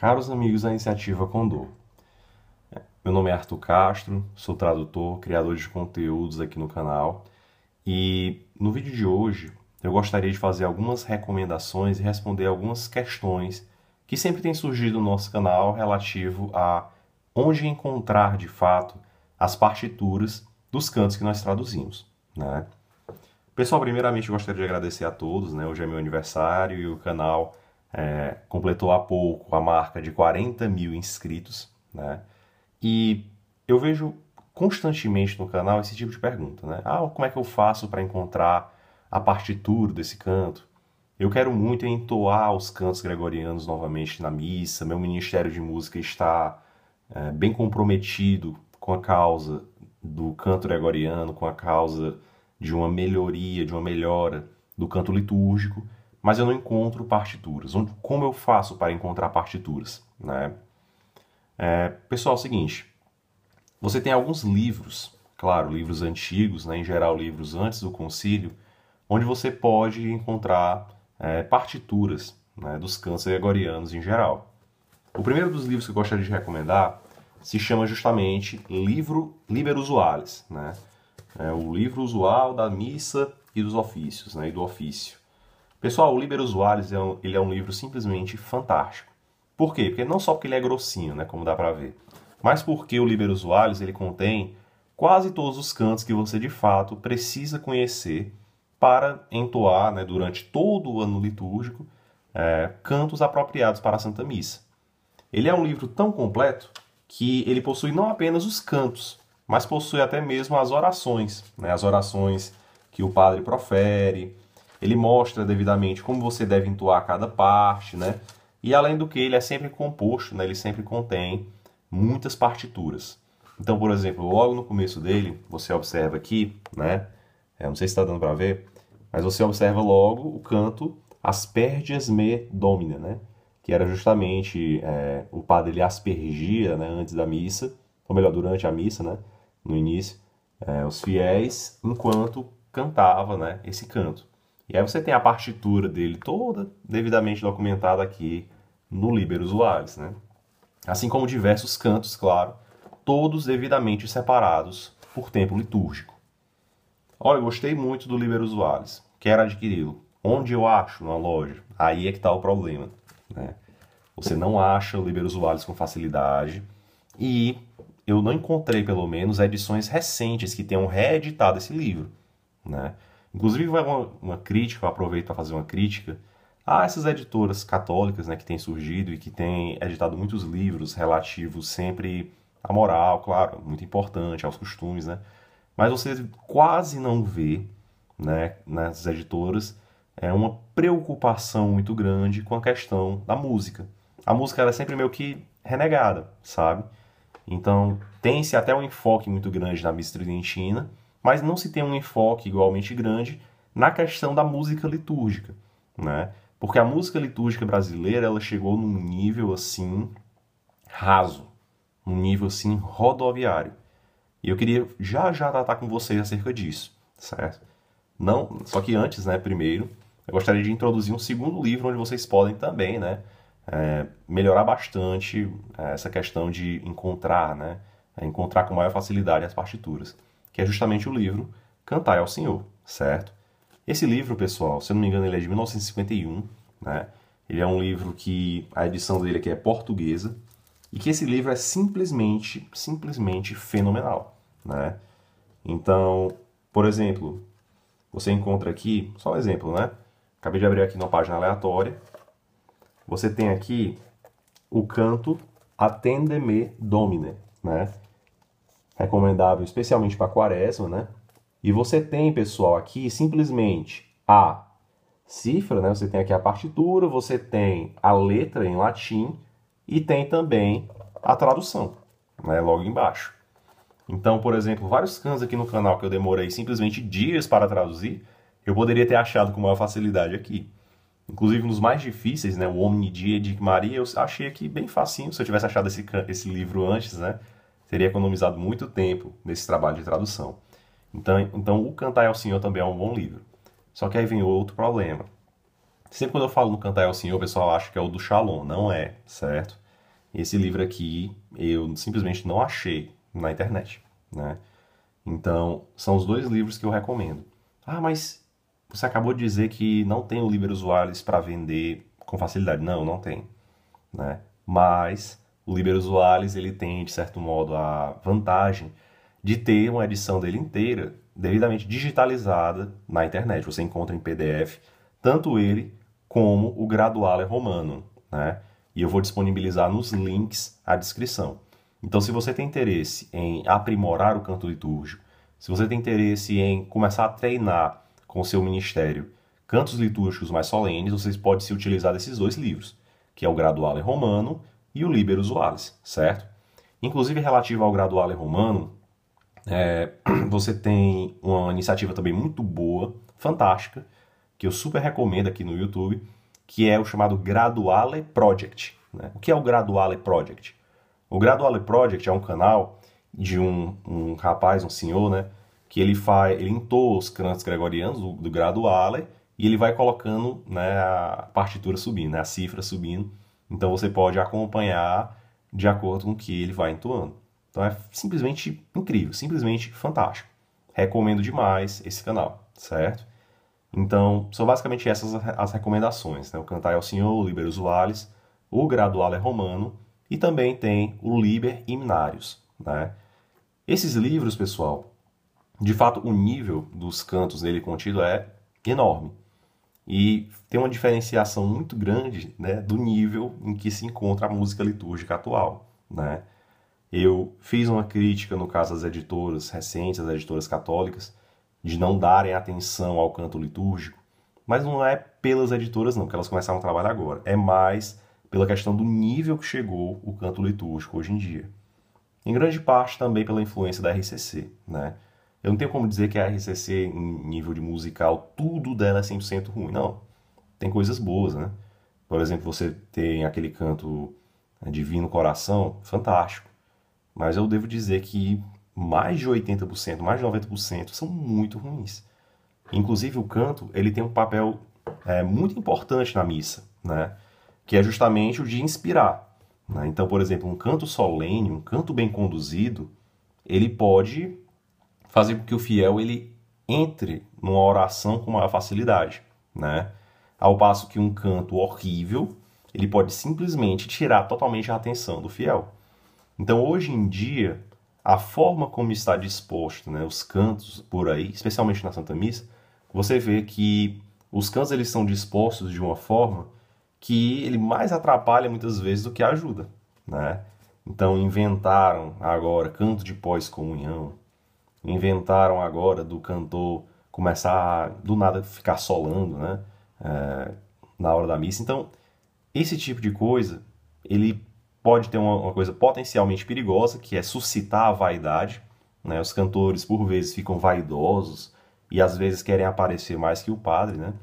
Caros amigos da iniciativa Condor, meu nome é Arthur Castro, sou tradutor, criador de conteúdos aqui no canal e no vídeo de hoje eu gostaria de fazer algumas recomendações e responder algumas questões que sempre têm surgido no nosso canal relativo a onde encontrar de fato as partituras dos cantos que nós traduzimos, né? Pessoal, primeiramente eu gostaria de agradecer a todos, né? Hoje é meu aniversário e o canal é, completou há pouco a marca de 40 mil inscritos, né? E eu vejo constantemente no canal esse tipo de pergunta, né? Ah, como é que eu faço para encontrar a partitura desse canto? Eu quero muito entoar os cantos gregorianos novamente na missa. Meu ministério de música está é, bem comprometido com a causa do canto gregoriano, com a causa de uma melhoria, de uma melhora do canto litúrgico mas eu não encontro partituras. como eu faço para encontrar partituras? Né? É, pessoal, é o seguinte: você tem alguns livros, claro, livros antigos, né, em geral livros antes do concílio, onde você pode encontrar é, partituras né, dos cânticos gregorianos em geral. O primeiro dos livros que eu gostaria de recomendar se chama justamente Livro Liber Usualis, né? É o livro usual da missa e dos ofícios, né, e do ofício. Pessoal, o Liber Usuários é um, ele é um livro simplesmente fantástico. Por quê? Porque não só porque ele é grossinho, né, como dá para ver, mas porque o Liber Usuários ele contém quase todos os cantos que você de fato precisa conhecer para entoar né, durante todo o ano litúrgico é, cantos apropriados para a Santa Missa. Ele é um livro tão completo que ele possui não apenas os cantos, mas possui até mesmo as orações, né, as orações que o padre profere, ele mostra devidamente como você deve entoar cada parte, né? E além do que, ele é sempre composto, né? Ele sempre contém muitas partituras. Então, por exemplo, logo no começo dele, você observa aqui, né? É, não sei se está dando para ver, mas você observa logo o canto Asperges me domina, né? Que era justamente é, o padre ele aspergia, né? Antes da missa, ou melhor, durante a missa, né? No início, é, os fiéis enquanto cantava, né? Esse canto. E aí você tem a partitura dele toda devidamente documentada aqui no Liber Usuários, né? Assim como diversos cantos, claro, todos devidamente separados por tempo litúrgico. Olha, gostei muito do Liber Usuários, quero adquiri-lo. Onde eu acho? na loja. Aí é que está o problema, né? Você não acha o Liber Usuários com facilidade e eu não encontrei, pelo menos, edições recentes que tenham reeditado esse livro, né? Inclusive, vai uma, uma crítica, eu aproveito para fazer uma crítica a essas editoras católicas né, que têm surgido e que têm editado muitos livros relativos sempre à moral, claro, muito importante, aos costumes, né? Mas você quase não vê né, nessas editoras é uma preocupação muito grande com a questão da música. A música é sempre meio que renegada, sabe? Então tem-se até um enfoque muito grande na Miss tridentina, mas não se tem um enfoque igualmente grande na questão da música litúrgica, né? Porque a música litúrgica brasileira, ela chegou num nível assim raso, num nível assim rodoviário. E eu queria já já tratar com vocês acerca disso, certo? Não, só que antes, né, primeiro, eu gostaria de introduzir um segundo livro onde vocês podem também, né, é, melhorar bastante é, essa questão de encontrar, né, é, encontrar com maior facilidade as partituras que é justamente o livro Cantai ao Senhor, certo? Esse livro, pessoal, se eu não me engano, ele é de 1951, né? Ele é um livro que a edição dele aqui é portuguesa e que esse livro é simplesmente, simplesmente fenomenal, né? Então, por exemplo, você encontra aqui, só um exemplo, né? Acabei de abrir aqui uma página aleatória. Você tem aqui o canto atende me Domine, né? recomendável especialmente para quaresma, né? E você tem, pessoal, aqui simplesmente a cifra, né? Você tem aqui a partitura, você tem a letra em latim e tem também a tradução, né? Logo embaixo. Então, por exemplo, vários cans aqui no canal que eu demorei simplesmente dias para traduzir, eu poderia ter achado com maior facilidade aqui. Inclusive, nos mais difíceis, né? O Omni Dia de Maria, eu achei aqui bem facinho. Se eu tivesse achado esse, esse livro antes, né? teria economizado muito tempo nesse trabalho de tradução. Então, então o Cantar ao é Senhor também é um bom livro. Só que aí vem outro problema. Sempre quando eu falo no Cantar ao é Senhor, o pessoal acha que é o do Shalom. Não é, certo? Esse livro aqui eu simplesmente não achei na internet, né? Então, são os dois livros que eu recomendo. Ah, mas você acabou de dizer que não tem o Liber Usuários para vender com facilidade. Não, não tem. Né? Mas o Libero Soares ele tem, de certo modo, a vantagem de ter uma edição dele inteira devidamente digitalizada na internet. Você encontra em PDF tanto ele como o Graduale é Romano, né? E eu vou disponibilizar nos links a descrição. Então, se você tem interesse em aprimorar o canto litúrgico, se você tem interesse em começar a treinar com o seu ministério cantos litúrgicos mais solenes, vocês podem se utilizar desses dois livros, que é o Graduale Romano e o Liberus Usualis, certo? Inclusive, relativo ao graduale romano, é, você tem uma iniciativa também muito boa, fantástica, que eu super recomendo aqui no YouTube, que é o chamado Graduale Project. Né? O que é o Graduale Project? O Graduale Project é um canal de um, um rapaz, um senhor, né? Que ele faz, ele entoa os cantos gregorianos do, do Graduale e ele vai colocando né, a partitura subindo, né, a cifra subindo então você pode acompanhar de acordo com o que ele vai entoando. Então é simplesmente incrível, simplesmente fantástico. Recomendo demais esse canal, certo? Então, são basicamente essas as recomendações. Né? O Cantar é o Senhor, o Liber Usualis, o Gradual é Romano e também tem o Liber Himnarius. Né? Esses livros, pessoal, de fato o nível dos cantos nele contido é enorme. E tem uma diferenciação muito grande né, do nível em que se encontra a música litúrgica atual. Né? Eu fiz uma crítica, no caso das editoras recentes, as editoras católicas, de não darem atenção ao canto litúrgico, mas não é pelas editoras não, que elas começaram a trabalhar agora, é mais pela questão do nível que chegou o canto litúrgico hoje em dia. Em grande parte também pela influência da RCC, né? Eu não tenho como dizer que a RCC, em nível de musical, tudo dela é 100% ruim. Não. Tem coisas boas, né? Por exemplo, você tem aquele canto né, Divino Coração, fantástico. Mas eu devo dizer que mais de 80%, mais de 90% são muito ruins. Inclusive o canto, ele tem um papel é, muito importante na missa, né? Que é justamente o de inspirar. Né? Então, por exemplo, um canto solene, um canto bem conduzido, ele pode fazer com que o fiel ele entre numa oração com maior facilidade, né? Ao passo que um canto horrível, ele pode simplesmente tirar totalmente a atenção do fiel. Então, hoje em dia, a forma como está disposto, né, os cantos por aí, especialmente na Santa Missa, você vê que os cantos eles são dispostos de uma forma que ele mais atrapalha muitas vezes do que ajuda, né? Então inventaram agora canto de pós-comunhão, inventaram agora do cantor começar a, do nada ficar solando, né? É, na hora da missa. Então, esse tipo de coisa, ele pode ter uma, uma coisa potencialmente perigosa, que é suscitar a vaidade. Né? Os cantores, por vezes, ficam vaidosos e às vezes querem aparecer mais que o padre, né?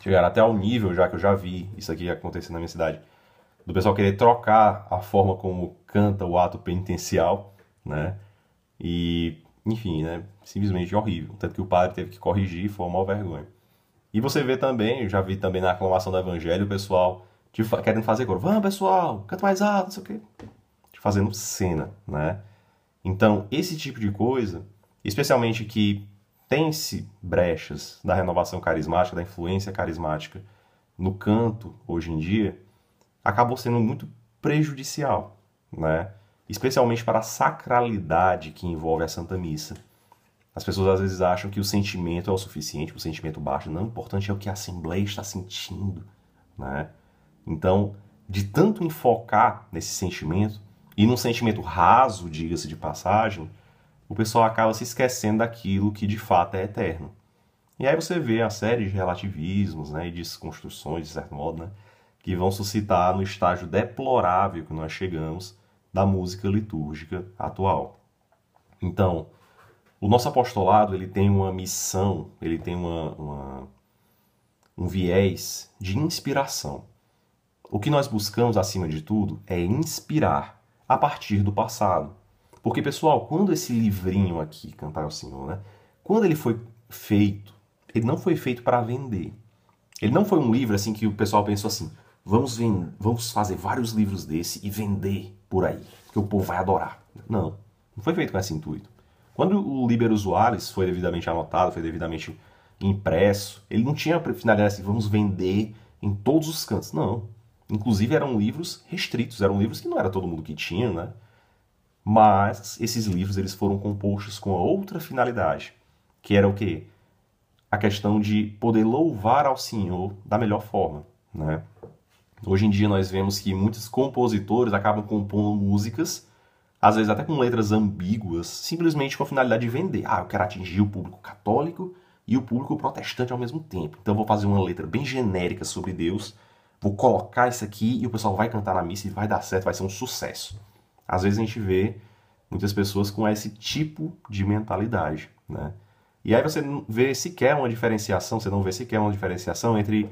Chegaram até ao nível, já que eu já vi isso aqui acontecendo na minha cidade, do pessoal querer trocar a forma como canta o ato penitencial, né? E enfim, né? Simplesmente horrível. Tanto que o padre teve que corrigir, foi uma vergonha. E você vê também, eu já vi também na aclamação do evangelho, o pessoal te querendo fazer coro. Vamos, pessoal, canta mais alto, não sei o quê. Te fazendo cena, né? Então, esse tipo de coisa, especialmente que tem-se brechas da renovação carismática, da influência carismática no canto hoje em dia, acabou sendo muito prejudicial, né? especialmente para a sacralidade que envolve a Santa Missa. As pessoas às vezes acham que o sentimento é o suficiente, o sentimento baixo, Não, o importante é o que a Assembleia está sentindo. Né? Então, de tanto enfocar nesse sentimento, e num sentimento raso, diga-se de passagem, o pessoal acaba se esquecendo daquilo que de fato é eterno. E aí você vê a série de relativismos né, e desconstruções, de certo modo, né, que vão suscitar no estágio deplorável que nós chegamos da música litúrgica atual. Então, o nosso apostolado ele tem uma missão, ele tem uma, uma, um viés de inspiração. O que nós buscamos, acima de tudo, é inspirar a partir do passado. Porque, pessoal, quando esse livrinho aqui, Cantar ao Senhor, né, quando ele foi feito, ele não foi feito para vender. Ele não foi um livro assim que o pessoal pensou assim, vamos, vamos fazer vários livros desse e vender por aí, que o povo vai adorar. Não, não foi feito com esse intuito. Quando o Liber Usualis foi devidamente anotado, foi devidamente impresso, ele não tinha finalidade assim, vamos vender em todos os cantos. Não. Inclusive eram livros restritos, eram livros que não era todo mundo que tinha, né? Mas esses livros eles foram compostos com outra finalidade, que era o quê? A questão de poder louvar ao Senhor da melhor forma, né? Hoje em dia nós vemos que muitos compositores acabam compondo músicas, às vezes até com letras ambíguas, simplesmente com a finalidade de vender. Ah, eu quero atingir o público católico e o público protestante ao mesmo tempo. Então eu vou fazer uma letra bem genérica sobre Deus, vou colocar isso aqui e o pessoal vai cantar na missa e vai dar certo, vai ser um sucesso. Às vezes a gente vê muitas pessoas com esse tipo de mentalidade, né? E aí você não vê sequer uma diferenciação, você não vê sequer uma diferenciação entre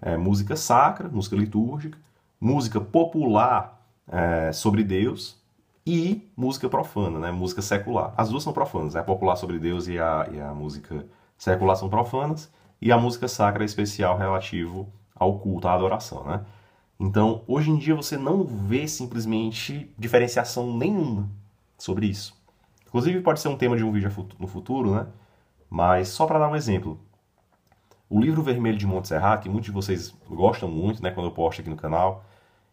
é, música sacra, música litúrgica, música popular é, sobre Deus e música profana, né? música secular. As duas são profanas, né? a popular sobre Deus e a, e a música secular são profanas, e a música sacra é especial relativo ao culto, à adoração. Né? Então, hoje em dia você não vê simplesmente diferenciação nenhuma sobre isso. Inclusive, pode ser um tema de um vídeo no futuro, né? Mas só para dar um exemplo, o livro vermelho de Montserrat, que muitos de vocês gostam muito, né, quando eu posto aqui no canal,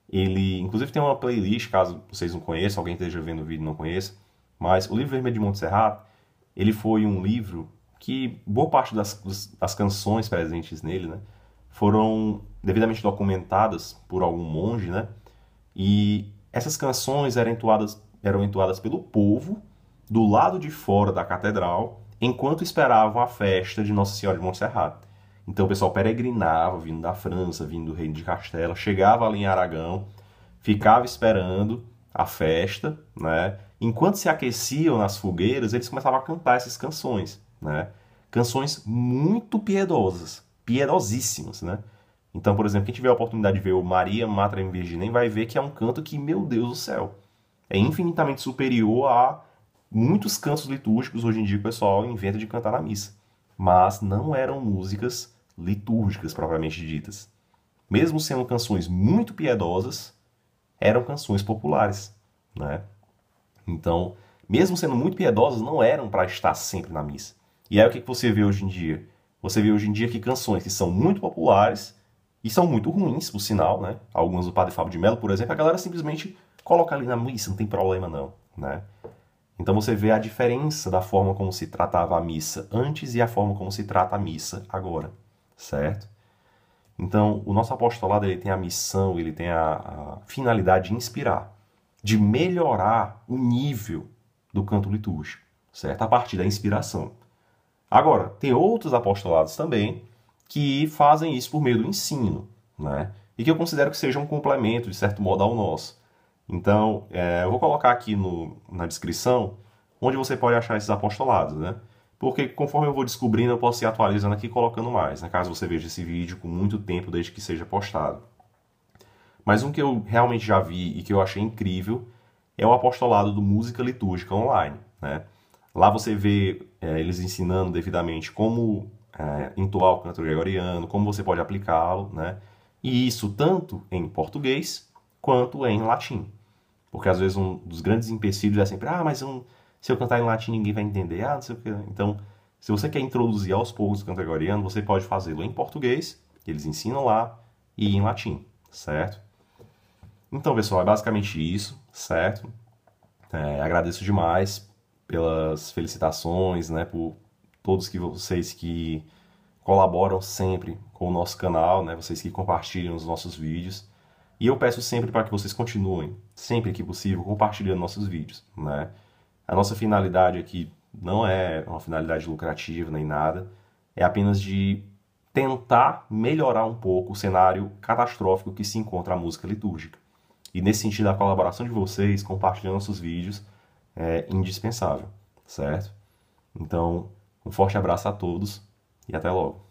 ele inclusive tem uma playlist, caso vocês não conheçam, alguém esteja vendo o vídeo e não conheça, mas o livro vermelho de Montserrat, ele foi um livro que boa parte das, das canções presentes nele, né, foram devidamente documentadas por algum monge, né, e essas canções eram entoadas, eram entoadas pelo povo do lado de fora da catedral, enquanto esperavam a festa de Nossa Senhora de Montserrat. Então o pessoal peregrinava, vindo da França, vindo do Reino de Castela, chegava ali em Aragão, ficava esperando a festa, né? Enquanto se aqueciam nas fogueiras, eles começavam a cantar essas canções, né? Canções muito piedosas, piedosíssimas, né? Então, por exemplo, quem tiver a oportunidade de ver o Maria Matra em Virginem vai ver que é um canto que, meu Deus do céu, é infinitamente superior a muitos cantos litúrgicos hoje em dia que o pessoal inventa de cantar na missa. Mas não eram músicas litúrgicas propriamente ditas. Mesmo sendo canções muito piedosas, eram canções populares, né? Então, mesmo sendo muito piedosas, não eram para estar sempre na missa. E aí o que você vê hoje em dia? Você vê hoje em dia que canções que são muito populares e são muito ruins, por sinal, né? Algumas do Padre Fábio de Mello, por exemplo, a galera simplesmente coloca ali na missa, não tem problema não, né? Então você vê a diferença da forma como se tratava a missa antes e a forma como se trata a missa agora certo? Então, o nosso apostolado ele tem a missão, ele tem a, a finalidade de inspirar, de melhorar o nível do canto litúrgico, certo? A partir da inspiração. Agora, tem outros apostolados também que fazem isso por meio do ensino, né? E que eu considero que seja um complemento, de certo modo, ao nosso. Então, é, eu vou colocar aqui no, na descrição onde você pode achar esses apostolados, né? porque conforme eu vou descobrindo, eu posso ir atualizando aqui e colocando mais, né? caso você veja esse vídeo com muito tempo desde que seja postado. Mas um que eu realmente já vi e que eu achei incrível é o apostolado do Música Litúrgica Online. Né? Lá você vê é, eles ensinando devidamente como é, entoar o canto gregoriano, como você pode aplicá-lo, né? e isso tanto em português quanto em latim. Porque às vezes um dos grandes empecilhos é sempre, ah, mas eu se eu cantar em latim ninguém vai entender, ah, não sei o que. Então, se você quer introduzir aos poucos o canto gregoriano, você pode fazê-lo em português, eles ensinam lá, e em latim, certo? Então, pessoal, é basicamente isso, certo? É, agradeço demais pelas felicitações, né, por todos que vocês que colaboram sempre com o nosso canal, né, vocês que compartilham os nossos vídeos. E eu peço sempre para que vocês continuem, sempre que possível, compartilhando nossos vídeos, né? A nossa finalidade aqui não é uma finalidade lucrativa nem nada, é apenas de tentar melhorar um pouco o cenário catastrófico que se encontra a música litúrgica. E nesse sentido, a colaboração de vocês, compartilhando nossos vídeos, é indispensável, certo? Então, um forte abraço a todos e até logo.